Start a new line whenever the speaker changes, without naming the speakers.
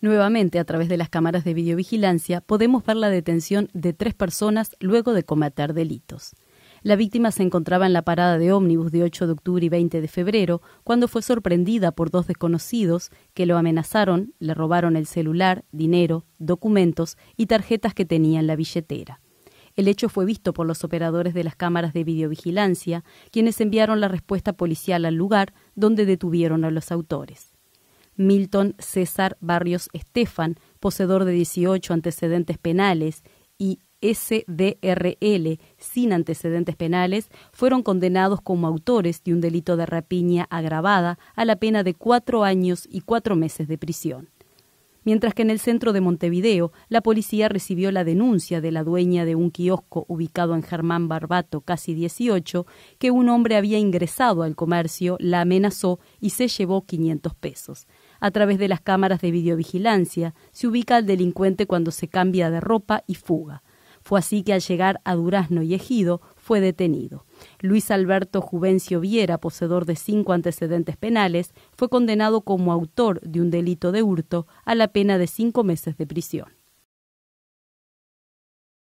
Nuevamente, a través de las cámaras de videovigilancia, podemos ver la detención de tres personas luego de cometer delitos. La víctima se encontraba en la parada de ómnibus de 8 de octubre y 20 de febrero cuando fue sorprendida por dos desconocidos que lo amenazaron, le robaron el celular, dinero, documentos y tarjetas que tenía en la billetera. El hecho fue visto por los operadores de las cámaras de videovigilancia, quienes enviaron la respuesta policial al lugar donde detuvieron a los autores. Milton César Barrios Estefan, poseedor de 18 antecedentes penales, y SDRL, sin antecedentes penales, fueron condenados como autores de un delito de rapiña agravada a la pena de cuatro años y cuatro meses de prisión. Mientras que en el centro de Montevideo, la policía recibió la denuncia de la dueña de un kiosco ubicado en Germán Barbato, casi 18, que un hombre había ingresado al comercio, la amenazó y se llevó 500 pesos. A través de las cámaras de videovigilancia se ubica al delincuente cuando se cambia de ropa y fuga. Fue así que al llegar a Durazno y Ejido fue detenido. Luis Alberto Juvencio Viera, poseedor de cinco antecedentes penales, fue condenado como autor de un delito de hurto a la pena de cinco meses de prisión.